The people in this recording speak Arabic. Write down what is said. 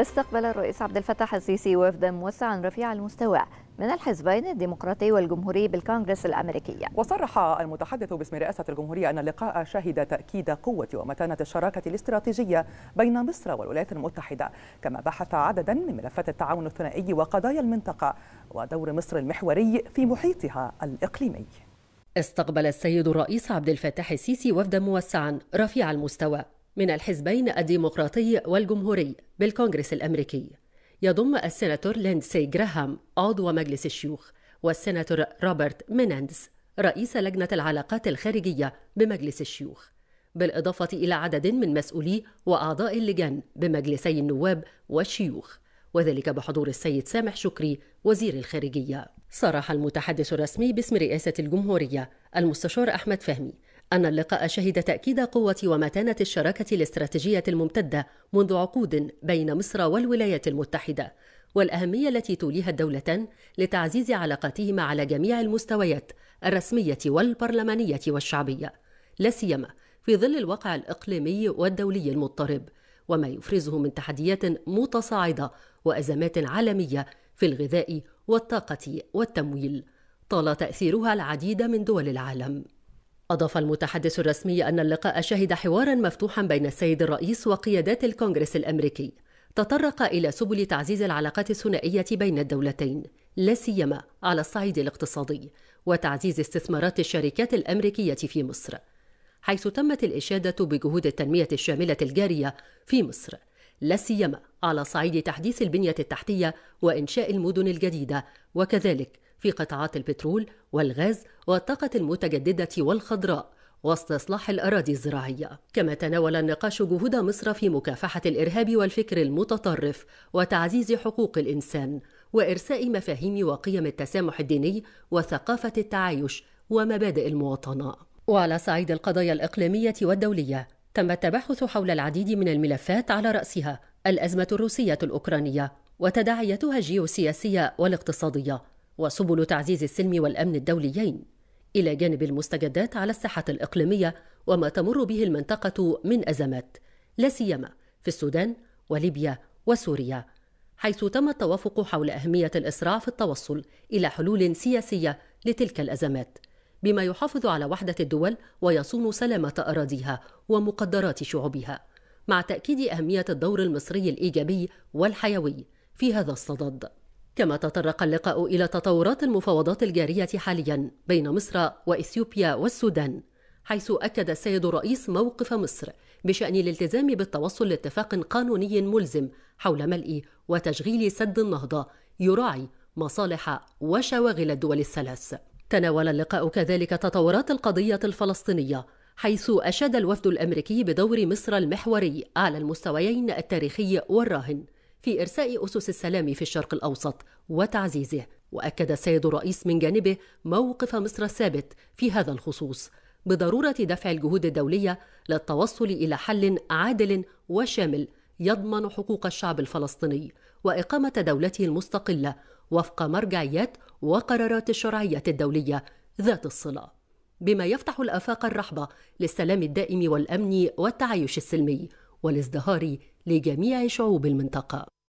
استقبل الرئيس عبد الفتاح السيسي وفدا موسعا رفيع المستوى من الحزبين الديمقراطي والجمهوري بالكونغرس الامريكي. وصرح المتحدث باسم رئاسه الجمهوريه ان اللقاء شهد تاكيد قوه ومتانه الشراكه الاستراتيجيه بين مصر والولايات المتحده، كما بحث عددا من ملفات التعاون الثنائي وقضايا المنطقه ودور مصر المحوري في محيطها الاقليمي. استقبل السيد الرئيس عبد الفتاح السيسي وفدا موسعا رفيع المستوى من الحزبين الديمقراطي والجمهوري بالكونغرس الأمريكي يضم السناتور لينسي جراهام عضو مجلس الشيوخ والسناتور روبرت ميناندز رئيس لجنة العلاقات الخارجية بمجلس الشيوخ بالإضافة إلى عدد من مسؤولي وأعضاء اللجان بمجلسي النواب والشيوخ وذلك بحضور السيد سامح شكري وزير الخارجية صرح المتحدث الرسمي باسم رئاسة الجمهورية المستشار أحمد فهمي أن اللقاء شهد تأكيد قوة ومتانة الشراكة الاستراتيجية الممتدة منذ عقود بين مصر والولايات المتحدة والأهمية التي توليها الدولتان لتعزيز علاقاتهما على جميع المستويات الرسمية والبرلمانية والشعبية لا سيما في ظل الواقع الإقليمي والدولي المضطرب وما يفرزه من تحديات متصاعدة وأزمات عالمية في الغذاء والطاقة والتمويل طال تأثيرها العديد من دول العالم أضاف المتحدث الرسمي أن اللقاء شهد حوارا مفتوحا بين السيد الرئيس وقيادات الكونغرس الأمريكي تطرق إلى سبل تعزيز العلاقات الثنائية بين الدولتين لا سيما على الصعيد الاقتصادي وتعزيز استثمارات الشركات الأمريكية في مصر حيث تمت الإشادة بجهود التنمية الشاملة الجارية في مصر لا سيما على صعيد تحديث البنية التحتية وإنشاء المدن الجديدة وكذلك في قطاعات البترول والغاز والطاقة المتجددة والخضراء واستصلاح الأراضي الزراعية كما تناول النقاش جهود مصر في مكافحة الإرهاب والفكر المتطرف وتعزيز حقوق الإنسان وإرساء مفاهيم وقيم التسامح الديني وثقافة التعايش ومبادئ المواطنة وعلى صعيد القضايا الإقليمية والدولية تم التباحث حول العديد من الملفات على رأسها الأزمة الروسية الأوكرانية وتداعياتها الجيوسياسية والاقتصادية وسبل تعزيز السلم والأمن الدوليين إلى جانب المستجدات على الساحة الإقليمية وما تمر به المنطقة من أزمات لا سيما في السودان وليبيا وسوريا حيث تم التوافق حول أهمية الإسراع في التوصل إلى حلول سياسية لتلك الأزمات بما يحافظ على وحدة الدول ويصون سلامة أراضيها ومقدرات شعوبها مع تأكيد أهمية الدور المصري الإيجابي والحيوي في هذا الصدد كما تطرق اللقاء إلى تطورات المفاوضات الجارية حاليا بين مصر وإثيوبيا والسودان حيث أكد السيد الرئيس موقف مصر بشأن الالتزام بالتوصل لاتفاق قانوني ملزم حول ملء وتشغيل سد النهضة يراعي مصالح وشواغل الدول الثلاث تناول اللقاء كذلك تطورات القضية الفلسطينية حيث أشاد الوفد الأمريكي بدور مصر المحوري على المستويين التاريخي والراهن في إرساء أسس السلام في الشرق الأوسط وتعزيزه وأكد السيد الرئيس من جانبه موقف مصر الثابت في هذا الخصوص بضرورة دفع الجهود الدولية للتوصل إلى حل عادل وشامل يضمن حقوق الشعب الفلسطيني وإقامة دولته المستقلة وفق مرجعيات وقرارات الشرعية الدولية ذات الصلة بما يفتح الآفاق الرحبة للسلام الدائم والأمن والتعايش السلمي والازدهار لجميع شعوب المنطقة